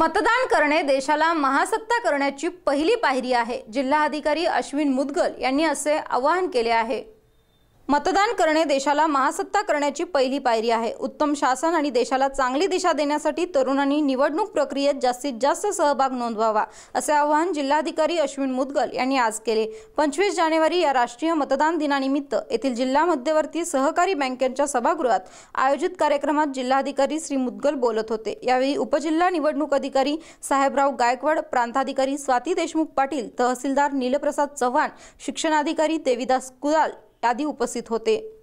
मतदान करणे देशाला महासत्ता करण्याची पहिली पायरी आहे जिल्हाधिकारी अश्विन मुदगल यांनी असे आवाहन केले आहे मतदान करणे देशाला महासत्ता करण्याची पहिली पायरी आहे उत्तम शासन आणि देशाला चांगली दिशा देण्यासाठी तरुणांनी निवडणूक प्रक्रियेत जास्तीत जास्त सहभाग नोंदवावा असे आवाहन जिल्हाधिकारी अश्विन मुदगल यांनी आज केले पंचवीस जानेवारी या राष्ट्रीय मतदान दिनानिमित्त येथील जिल्हा मध्यवर्ती सहकारी बँकेच्या सभागृहात आयोजित कार्यक्रमात जिल्हाधिकारी श्री मुदगल बोलत होते यावेळी उपजिल्हा निवडणूक अधिकारी साहेबराव गायकवाड प्रांताधिकारी स्वाती देशमुख पाटील तहसीलदार नीलप्रसाद चव्हाण शिक्षणाधिकारी देविदास कुदाल आदी उपस्थित होते